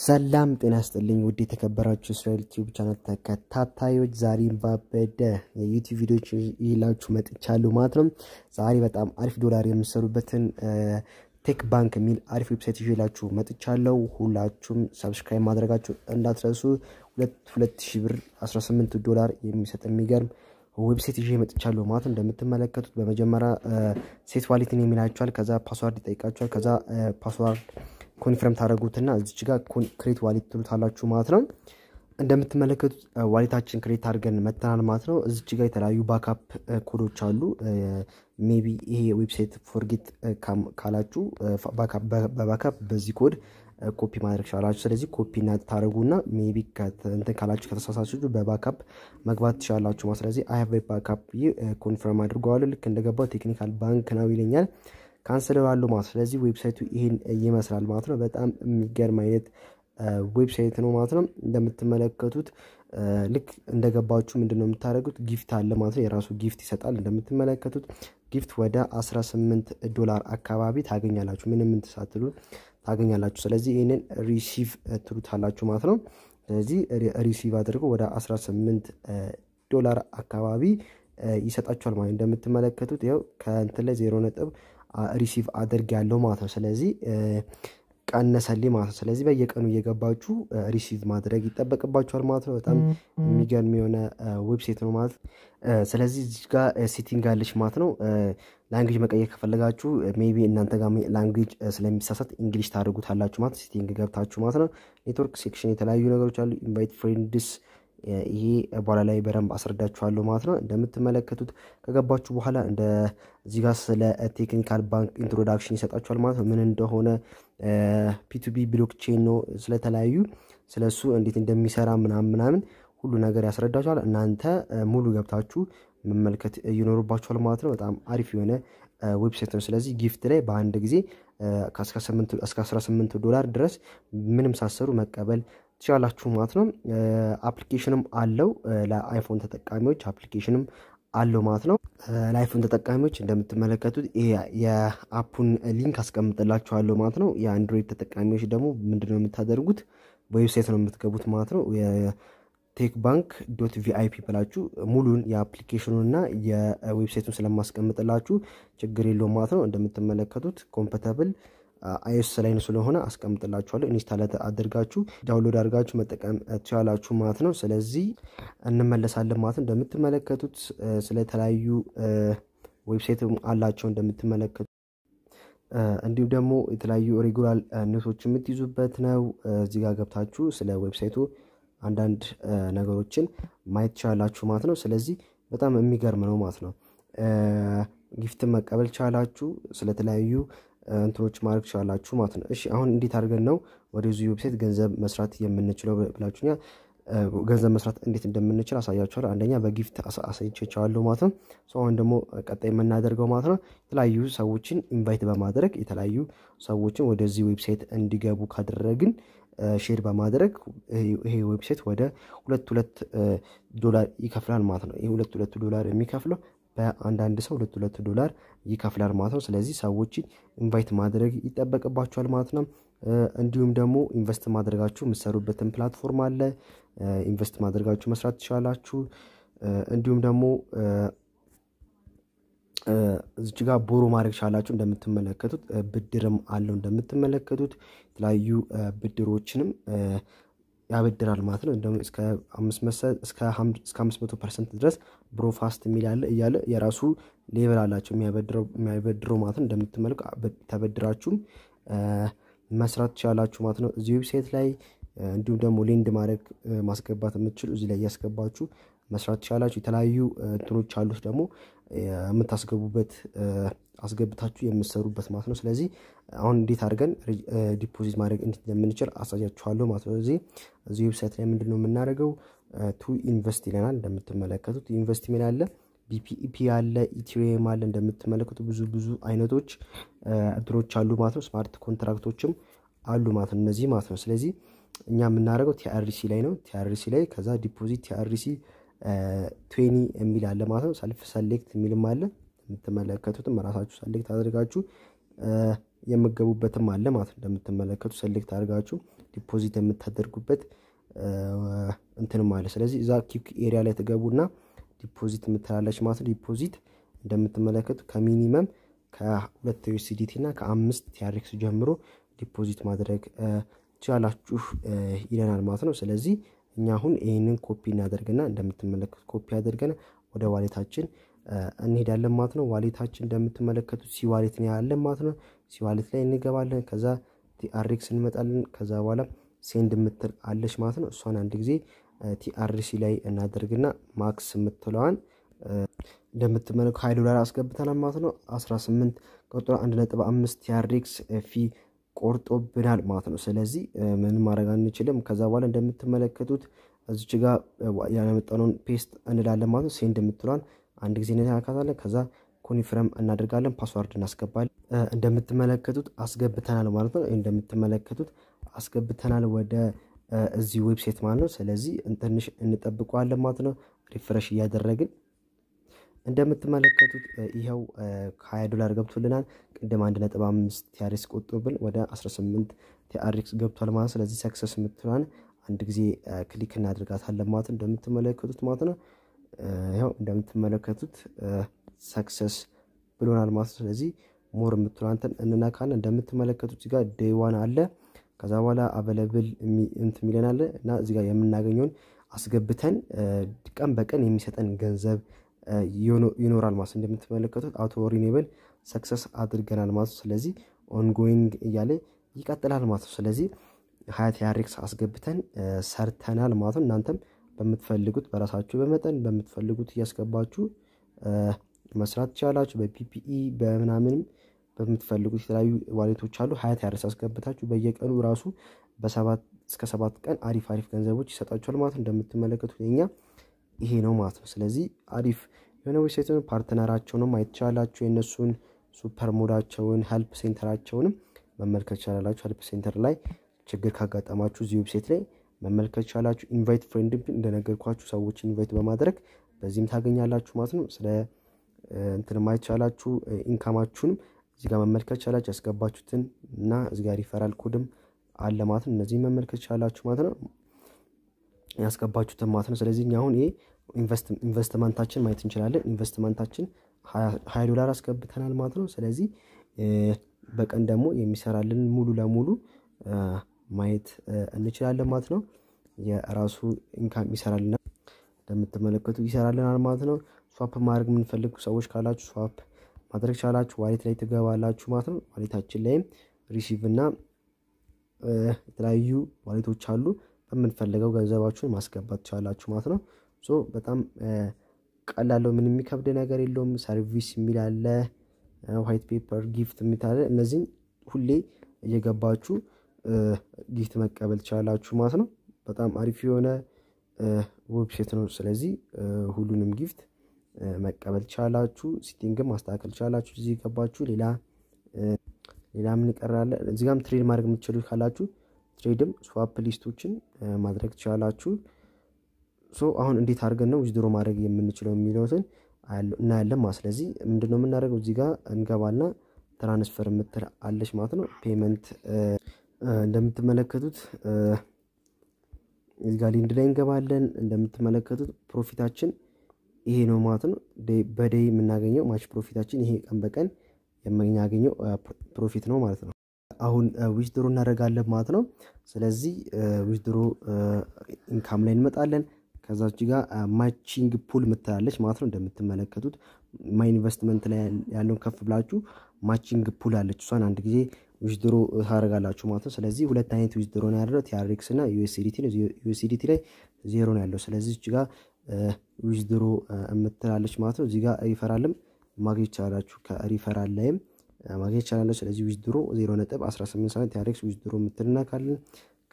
ሰላም ጤና ስጥልኝ ውድ የተከበራችሁ እስራኤል ቲዩብ ቻናል ተከታታዮች፣ ዛሬም ባበደ የዩቲዩብ ቪዲዮች ይላችሁ መጥቻሉ ማለት ነው። ዛሬ በጣም አሪፍ ዶላር የምሰሩበትን ቴክ ባንክ የሚል አሪፍ ዌብሳይት ይላችሁ መጥቻለው ሁላችሁም ሰብስክራይብ ማድረጋችሁ እንዳትረሱ። ሁለት ሺ ብር 18 ዶላር የሚሰጥ የሚገርም ዌብሳይት ይዤ መጥቻለሁ ማለት እንደምትመለከቱት በመጀመሪያ ሴት ዋሊትን የሚላችኋል። ከዛ ፓስዋርድ ይጠይቃችኋል። ከዛ ፓስዋርድ ኮንፈርም ታደረጉትና እዚች ጋር ክሬት ዋሌት ትሉታላችሁ ማለት ነው። እንደምትመለከቱት ዋሌታችን ክሬት አድርገን መተናል ማለት ነው። እዚች ጋር የተለያዩ ባካፕ ኮዶች አሉ። ሜቢ ይሄ ዌብሳይት ፎርጌት ካላችሁ በባካፕ በዚህ ኮድ ኮፒ ማድረግ ትችላላችሁ። ስለዚህ ኮፒ ታደረጉ እናታደረጉና ሜቢ እንትን ካላችሁ ከተሳሳችሁ በባካፕ መግባት ትችላላችሁ። ስለዚህ አይ ሀቭ ባካፕ ኮንፈርም አድርገዋለሁ። ልክ እንደገባው ቴክኒካል ባንክ ነው ይለኛል። ካንስለዋለሁ ማለት ስለዚህ ዌብሳይቱ ይህን ይመስላል ማለት ነው። በጣም የሚገርም አይነት ዌብሳይት ነው ማለት ነው። እንደምትመለከቱት ልክ እንደገባችሁ ምንድን ነው የምታደርጉት? ጊፍት አለ ማለት ነው። የራሱ ጊፍት ይሰጣል። እንደምትመለከቱት ጊፍት ወደ 18 ዶላር አካባቢ ታገኛላችሁ። ምንም ምንትሳትሉ ታገኛላችሁ። ስለዚህ ይህንን ሪሲቭ ትሉታላችሁ ማለት ነው። ስለዚህ ሪሲቭ አድርገው ወደ 18 ዶላር አካባቢ ይሰጣችኋል ማለት እንደምትመለከቱት ያው ከእንትን ላይ ዜሮ ነጥብ ሪሲቭ አድርግ ያለው ማለት ነው። ስለዚህ ቀነሰልኝ ማለት ነው። ስለዚህ በየቀኑ እየገባችሁ ሪሲቭ ማድረግ ይጠበቅባችኋል ማለት ነው። በጣም የሚገርም የሆነ ዌብሳይት ነው ማለት ስለዚህ እዚህ ጋር ሴቲንግ ያለች ማለት ነው። ላንግጅ መቀየር ከፈለጋችሁ ቢ እናንተ ጋር ላንግጅ ስለሚሳሳት እንግሊሽ ታደርጉታላችሁ ማለት ሴቲንግ ገብታችሁ ማለት ነው። ኔትወርክ ሴክሽን የተለያዩ ነገሮች አሉ። ኢንቫይት ፍሬንድስ ይሄ በኋላ ላይ በደንብ አስረዳችኋለሁ ማለት ነው። እንደምትመለከቱት ከገባችሁ በኋላ እንደ እዚህ ጋር ስለ ቴክኒካል ባንክ ኢንትሮዳክሽን ይሰጣችኋል ማለት ነው። ምን እንደሆነ ፒቱቢ ብሎክቼን ነው፣ ስለተለያዩ ስለሱ እንዴት እንደሚሰራ ምናምን ምናምን ሁሉ ነገር ያስረዳችኋል። እናንተ ሙሉ ገብታችሁ መመልከት ይኖርባችኋል ማለት ነው። በጣም አሪፍ የሆነ ዌብሳይት ነው። ስለዚህ ጊፍት ላይ በአንድ ጊዜ እስከ 18 ዶላር ድረስ ምንም ሳሰሩ መቀበል ትችላላችሁ ማለት ነው። አፕሊኬሽንም አለው ለአይፎን ተጠቃሚዎች አፕሊኬሽንም አለው ማለት ነው። ለአይፎን ተጠቃሚዎች እንደምትመለከቱት ይሄ የአፑን ሊንክ አስቀምጥላችኋለሁ ማለት ነው። የአንድሮይድ ተጠቃሚዎች ደግሞ ምንድነው የምታደርጉት በዌብሳይት ነው የምትገቡት ማለት ነው። ቴክ ባንክ ዶት ቪአይፒ ብላችሁ ሙሉን የአፕሊኬሽኑና የዌብሳይቱን ስለማስቀምጥላችሁ ችግር የለውም ማለት ነው። እንደምትመለከቱት ኮምፐተብል አይስ ስላይን ስለሆነ አስቀምጥላችኋለሁ። ኢንስታል አድርጋችሁ ዳውንሎድ አድርጋችሁ መጠቀም ትችላላችሁ ማለት ነው። ስለዚህ እንመለሳለን ማለት ነው። እንደምትመለከቱት ስለተለያዩ ዌብሳይት አላቸው እንደምትመለከቱ፣ እንዲሁም ደግሞ የተለያዩ ሬጉላር ኒውሶች የምትይዙበት ነው። እዚህ ጋር ገብታችሁ ስለ ዌብሳይቱ አንዳንድ ነገሮችን ማየት ትችላላችሁ ማለት ነው። ስለዚህ በጣም የሚገርም ነው ማለት ነው። ጊፍትን መቀበል ቻላችሁ። ስለተለያዩ እንትኖች ማድረግ ትችላላችሁ ማለት ነው። እሺ አሁን እንዴት አድርገን ነው ወደዚህ ዌብሳይት ገንዘብ መስራት የምንችለው ብላችሁኛ ገንዘብ መስራት እንዴት እንደምንችል አሳያችኋል። አንደኛ በጊፍት አሳይቻችኋለሁ ማለት ነው። አሁን ደግሞ ቀጣይ የምናደርገው ማለት ነው የተለያዩ ሰዎችን ኢንቫይት በማድረግ የተለያዩ ሰዎችን ወደዚህ ዌብሳይት እንዲገቡ ካደረግን ሼር በማድረግ ይሄ ዌብሳይት ወደ ሁለት ሁለት ዶላር ይከፍላል ማለት ነው። ይሄ ሁለት ሁለት ዶላር የሚከፍለው በአንዳንድ ሰው ሁለት ሁለት ዶላር ይከፍላል ማለት ነው። ስለዚህ ሰዎችን ኢንቫይት ማድረግ ይጠበቅባቸዋል ማለት ነው። እንዲሁም ደግሞ ኢንቨስት ማድረጋችሁ የምትሰሩበትን ፕላትፎርም አለ። ኢንቨስት ማድረጋችሁ መስራት ትችላላችሁ። እንዲሁም ደግሞ እዚች ጋር ቦሮ ማድረግ ቻላችሁ። እንደምትመለከቱት ብድርም አለው። እንደምትመለከቱት የተለያዩ ብድሮችንም ያበድራል ማለት ነው። እንደውም እስከ አምስት መቶ ፐርሰንት ድረስ ብሮፋስት የሚል ያለ እያለ የራሱ ሌቨል አላቸው የሚያበድረው ማለት ነው። እንደምትመልክ ተበድራችሁም መስራት ትችላላችሁ ማለት ነው እዚህ ዌብሳይት ላይ እንዲሁም ደግሞ ሌንድ ማድረግ ማስገባት የምትችሉ እዚህ ላይ እያስገባችሁ መስራት ትችላላችሁ። የተለያዩ እንትኖች አሉት ደግሞ የምታስገቡበት አስገብታችሁ የምሰሩበት ማለት ነው። ስለዚህ አሁን እንዴት አድርገን ዲፖዚት ማድረግ እንደምንችል አሳያችኋለሁ ማለት ነው። ስለዚህ እዚህ ዌብሳይት ላይ ምንድን ነው የምናደርገው? ቱ ኢንቨስት ይለናል። እንደምትመለከቱት ኢንቨስት ሚል አለ፣ ቢፒኢፒ አለ፣ ኢትሪየም አለ። እንደምትመለከቱ ብዙ ብዙ አይነቶች እድሮች አሉ ማለት ነው። ስማርት ኮንትራክቶችም አሉ ማለት ነው። እነዚህ ማለት ነው። ስለዚህ እኛ የምናደርገው ቲአርሲ ላይ ነው። ቲአርሲ ላይ ከዛ ዲፖዚት ቲአርሲ ትዌኒ የሚል አለ ማለት ነው። ሰልፍ ሰሌክት የሚልም አለ የምትመለከቱትም ራሳችሁ ሰሌክት አድርጋችሁ የምገቡበትም አለ ማለት ነው። እንደምትመለከቱ ሰሌክት አድርጋችሁ ዲፖዚት የምታደርጉበት እንትንም አለ። ስለዚህ እዛ ኪክ ኤሪያ ላይ ትገቡና ዲፖዚት የምትላለች ማለት ነው። ዲፖዚት እንደምትመለከቱ ከሚኒመም ከሁለት ዩሲዲቲ እና ከአምስት ቲያሬክስ ጀምሮ ዲፖዚት ማድረግ ትችላላችሁ ይለናል ማለት ነው። ስለዚህ እኛ አሁን ይህንን ኮፒ እናደርግና እንደምትመለከቱ ኮፒ አድርገን ወደ ዋሌታችን እንሄዳለን ማለት ነው። ዋሌታችን እንደምትመለከቱት ሲዋሌት ነው ያለን ማለት ነው። ሲዋሌት ላይ እንገባለን። ከዛ ቲአርኤክስ እንመጣለን። ከዛ በኋላ ሴንድ የምትል አለች ማለት ነው። እሷን አንድ ጊዜ ቲአርሲ ላይ እናደርግና ማክስ የምትለዋን እንደምትመለከ ሀይ ዶላር አስገብተናል ማለት ነው። 18 ነጥብ 1.5 ቲአርክስ ፊ ቆርጦብናል ማለት ነው። ስለዚህ ምን ማድረግ አንችልም። ከዛ በኋላ እንደምትመለከቱት እዚች ጋር ያመጣነውን ፔስት እንላለን ማለት ነው። ሴንድ የምትለዋን አንድ ጊዜ እንነካካታለን። ከዛ ኮንፈርም እናደርጋለን፣ ፓስዋርድ እናስገባለን። እንደምትመለከቱት አስገብተናል ማለት ነው። እንደምትመለከቱት አስገብተናል ወደ እዚህ ዌብሳይት ማለት ነው። ስለዚህ ትንሽ እንጠብቀዋለን ማለት ነው። ሪፍረሽ እያደረግን እንደምትመለከቱት ይኸው ከ20 ዶላር ገብቶልናል። ቅድም 1.5 ቲያሪክስ ቆጥብን ወደ 18 ቲያሪክስ ገብቷል ማለት ስለዚህ ሰክሰስ የምትለን አንድ ጊዜ ክሊክ እናደርጋታለን ማለት እንደምትመለከቱት ማለት ነው። እንደምትመለከቱት ሰክሰስ ብሎናል ማለት ነው። ስለዚህ ሞር የምትሏንትን እንነካና እንደምትመለከቱት ጋር ዴይ አለ። ከዛ በኋላ አቬለብል እንትን የሚለን አለ እና እዚህ ጋር የምናገኘውን አስገብተን ቀን በቀን የሚሰጠን ገንዘብ ይኖራል ማለት እንደምትመለከቱት አውቶ ሪኔብል ሰክሰስ አድርገናል ማለት ነው። ስለዚህ ኦንጎይንግ እያለ ይቀጥላል ማለት ነው። ስለዚህ ሀያት ያሬክስ አስገብተን ሰርተናል ማለት ነው። እናንተም በምትፈልጉት በራሳችሁ በመጠን በምትፈልጉት እያስገባችሁ መስራት ትችላላችሁ። በፒፒኢ በምናምንም በምትፈልጉት የተለያዩ ዋሌቶች አሉ። ሀያት ያርስ አስገብታችሁ በየቀኑ ራሱ በሰባት እስከ ሰባት ቀን አሪፍ አሪፍ ገንዘቦች ይሰጣችኋል ማለት ነው። እንደምትመለከቱት የኛ ይሄ ነው ማለት ነው። ስለዚህ አሪፍ የሆነ ዌብሳይት ፓርትነራቸውንም ማየት ትችላላችሁ። የእነሱን ሱፐር ሞዳቸውን ሄልፕ ሴንተራቸውንም መመልከት ይቻላላችሁ። ሄልፕ ሴንተር ላይ ችግር ካጋጠማችሁ እዚህ ዌብሳይት ላይ መመልከት ቻላችሁ። ኢንቫይት ፍሬንድ እንደነገርኳችሁ ሰዎች ኢንቫይት በማድረግ በዚህም ታገኛላችሁ ማለት ነው። ስለ እንትን ማየት ቻላችሁ። ኢንካማችሁንም እዚህ ጋር መመልከት ቻላችሁ። ያስገባችሁትን እና እዚህ ጋር ሪፈራል ኮድም አለ ማለት ነው። እነዚህ መመልከት ቻላችሁ ማለት ነው። ያስገባችሁትን ማለት ነው። ስለዚህ አሁን ይሄ ኢንቨስትመንታችን ማየት እንችላለን። ኢንቨስትመንታችን ሀያ ዶላር አስገብተናል ማለት ነው። ስለዚህ በቀን ደግሞ የሚሰራልን ሙሉ ለሙሉ ማየት እንችላለን ማለት ነው። የራሱ ኢንካም ይሰራልና እንደምትመለከቱ ይሰራልናል ማለት ነው። ስዋፕ ማድረግ የምንፈልጉ ሰዎች ካላችሁ ስዋፕ ማድረግ ቻላችሁ፣ ዋሌት ላይ ትገባላችሁ ማለት ነው። ዋሌታችን ላይም ሪሲቭ እና የተለያዩ ዋሌቶች አሉ። በምንፈልገው ገንዘባችሁን ማስገባት ቻላችሁ ማለት ነው። ሶ በጣም ቀላለው ምን የሚከብድ ነገር የለውም። ሰርቪስ የሚል አለ፣ ዋይት ፔፐር፣ ጊፍት የሚታለ እነዚህም ሁሌ እየገባችሁ ጊፍት መቀበል ቻላችሁ ማለት ነው። በጣም አሪፍ የሆነ ዌብሳይት ነው። ስለዚህ ሁሉንም ጊፍት መቀበል ቻላችሁ፣ ሲቲንግም ማስተካከል ቻላችሁ። እዚህ ገባችሁ ሌላ ሌላ ምን ይቀራል? እዚህ ጋም ትሬድ ማድረግ የምትችሉ ካላችሁ ትሬድም ስዋፕ ሊስቶችን ማድረግ ትችላላችሁ። ሶ አሁን እንዴት አድርገን ነው ዊዝድሮ ማድረግ የምንችለው የሚለውትን እናያለን ማለት ስለዚህ ምንድነው የምናደርገው እዚህ ጋር እንገባና ትራንስፈር የምትል አለች ማለት ነው ፔመንት እንደምትመለከቱት እዚህ ጋር ሊንድ ላይ እንገባለን። እንደምትመለከቱት ፕሮፊታችን ይሄ ነው ማለት ነው። በደይ የምናገኘው ማች ፕሮፊታችን ይሄ ቀን በቀን የምናገኘው ፕሮፊት ነው ማለት ነው። አሁን ዊዝድሮ እናደርጋለን ማለት ነው። ስለዚህ ዊዝድሮ ኢንካም ላይ እንመጣለን። ከዛች ጋር ማቺንግ ፑል ምትላለች ማለት ነው። እንደምትመለከቱት ማይ ኢንቨስትመንት ላይ ያለውን ከፍ ብላችሁ ማቺንግ ፑል አለች። እሷን አንድ ጊዜ ዊዝድሮ ታደርጋላችሁ ማለት ነው። ስለዚህ ሁለት አይነት ዊዝድሮ ነው ያለው ቲአርኤክስ እና ዩኤስዲቲ ነው። ዩኤስዲቲ ላይ ዜሮ ነው ያለው። ስለዚህ እዚህ ጋር ዊዝድሮ የምትላለች ማለት ነው። እዚህ ጋር ሪፈራልም ማግኘት ይቻላላችሁ። ከሪፈራል ላይም ማግኘት ይቻላለች። ስለዚህ ዊዝድሮ ዜሮ ነጥብ አስራ ስምንት ሳንት ቲአርኤክስ ዊዝድሮ የምትልናካለን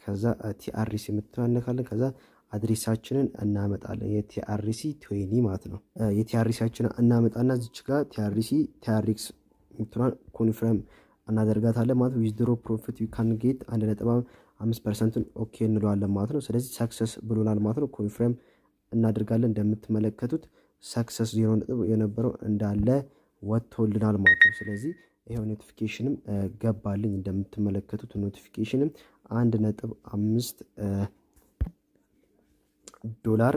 ከዛ ቲአርሲ የምትናነካለን ከዛ አድሬሳችንን እናመጣለን የቲአርሲ ትዌኒ ማለት ነው። የቲአርሲያችንን እናመጣና እዚች ጋር ቲአርሲ ቲአርክስ የምትሏን ኮንፍረም እናደርጋታለን ማለት ዊዝድሮ ፕሮፊት ዩ ካን ጌት አንድ ነጥብ አምስት ፐርሰንትን ኦኬ እንለዋለን ማለት ነው። ስለዚህ ሰክሰስ ብሎናል ማለት ነው። ኮንፍረም እናደርጋለን። እንደምትመለከቱት ሰክሰስ ዜሮ ነጥብ የነበረው እንዳለ ወጥቶልናል ማለት ነው። ስለዚህ ይሄው ኖቲፊኬሽንም ገባልኝ እንደምትመለከቱት ኖቲፊኬሽንም አንድ ነጥብ አምስት ዶላር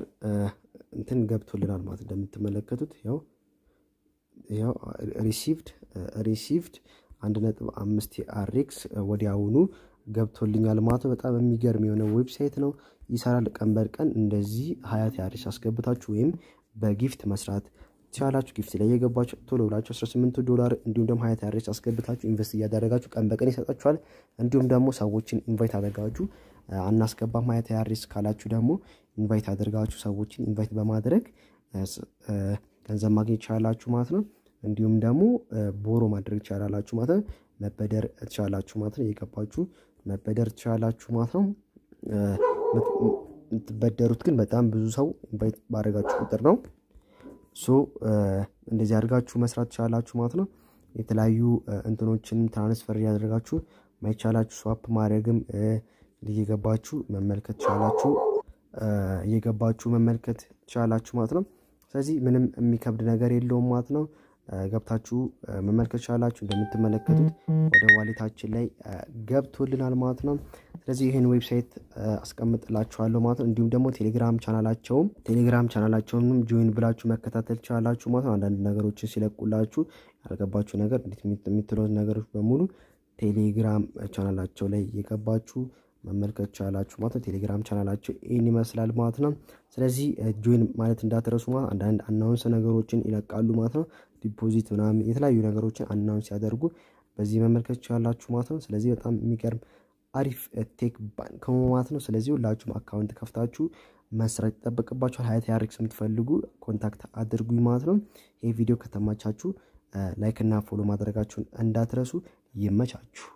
እንትን ገብቶልናል ማለት እንደምትመለከቱት ያው ያው ሪሲቭድ ሪሲቭድ አንድ ነጥብ አምስት የአሬክስ ወዲያውኑ ገብቶልኛል ማለት በጣም የሚገርም የሆነ ዌብሳይት ነው ይሰራል። ቀን በቀን እንደዚህ ሀያት ያሪስ አስገብታችሁ ወይም በጊፍት መስራት ትችላላችሁ። ጊፍት ላይ የገባችሁ ቶሎ ብላችሁ 18 ዶላር እንዲሁም ደግሞ ሀያት ያሪስ አስገብታችሁ ኢንቨስት እያደረጋችሁ ቀን በቀን ይሰጣችኋል። እንዲሁም ደግሞ ሰዎችን ኢንቫይት አደርጋችሁ አናስገባም ሀያት ያሪስ ካላችሁ ደግሞ ኢንቫይት አደርጋችሁ ሰዎችን ኢንቫይት በማድረግ ገንዘብ ማግኘት ይችላላችሁ ማለት ነው። እንዲሁም ደግሞ ቦሮ ማድረግ ትችላላችሁ ማለት ነው። መበደር ትችላላችሁ ማለት ነው። የገባችሁ መበደር ትችላላችሁ ማለት ነው። የምትበደሩት ግን በጣም ብዙ ሰው ኢንቫይት ባደረጋችሁ ቁጥር ነው። ሶ እንደዚህ አድርጋችሁ መስራት ትችላላችሁ ማለት ነው። የተለያዩ እንትኖችን ትራንስፈር እያደረጋችሁ ማይቻላችሁ ስዋፕ ማድረግም እየገባችሁ መመልከት ትችላላችሁ እየገባችሁ መመልከት ትችላላችሁ ማለት ነው። ስለዚህ ምንም የሚከብድ ነገር የለውም ማለት ነው። ገብታችሁ መመልከት ቻላችሁ። እንደምትመለከቱት ወደ ዋሌታችን ላይ ገብቶልናል ማለት ነው። ስለዚህ ይህን ዌብሳይት አስቀምጥላችኋለሁ ማለት ነው። እንዲሁም ደግሞ ቴሌግራም ቻናላቸውም ቴሌግራም ቻናላቸውንም ጆይን ብላችሁ መከታተል ቻላችሁ ማለት ነው። አንዳንድ ነገሮችን ሲለቁላችሁ ያልገባችሁ ነገር እንዴት የምትለውን ነገሮች በሙሉ ቴሌግራም ቻናላቸው ላይ የገባችሁ መመልከት ቻላችሁ ማለት ነው። ቴሌግራም ቻናላቸው ይህን ይመስላል ማለት ነው። ስለዚህ ጆይን ማለት እንዳትረሱ ማለት አንዳንድ አናውንስ ነገሮችን ይለቃሉ ማለት ነው። ዲፖዚት ምናምን የተለያዩ ነገሮችን አናውንስ ያደርጉ በዚህ መመልከት ቻላችሁ ማለት ነው። ስለዚህ በጣም የሚገርም አሪፍ ቴክ ባንክ ማለት ነው። ስለዚህ ሁላችሁም አካውንት ከፍታችሁ መስራት ይጠበቅባችኋል። ሀያት ያሪክስ የምትፈልጉ ኮንታክት አድርጉኝ ማለት ነው። ይህ ቪዲዮ ከተማቻችሁ ላይክ እና ፎሎ ማድረጋችሁን እንዳትረሱ። ይመቻችሁ።